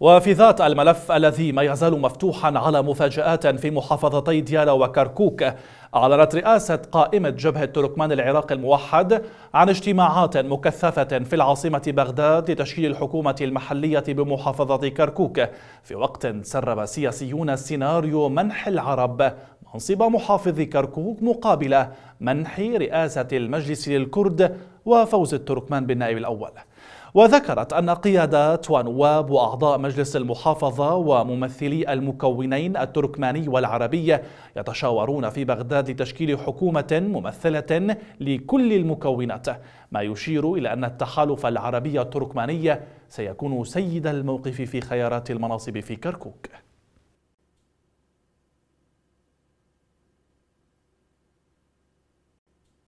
وفي ذات الملف الذي ما يزال مفتوحا على مفاجآت في محافظتي ديالا وكركوك أعلنت رئاسة قائمة جبهة تركمان العراق الموحد عن اجتماعات مكثفة في العاصمة بغداد لتشكيل الحكومة المحلية بمحافظة كركوك في وقت سرب سياسيون سيناريو منح العرب منصب محافظ كركوك مقابل منح رئاسة المجلس للكرد وفوز التركمان بالنائب الأول وذكرت أن قيادات ونواب وأعضاء مجلس المحافظة وممثلي المكونين التركماني والعربي يتشاورون في بغداد لتشكيل حكومة ممثلة لكل المكونات ما يشير إلى أن التحالف العربي التركماني سيكون سيد الموقف في خيارات المناصب في كركوك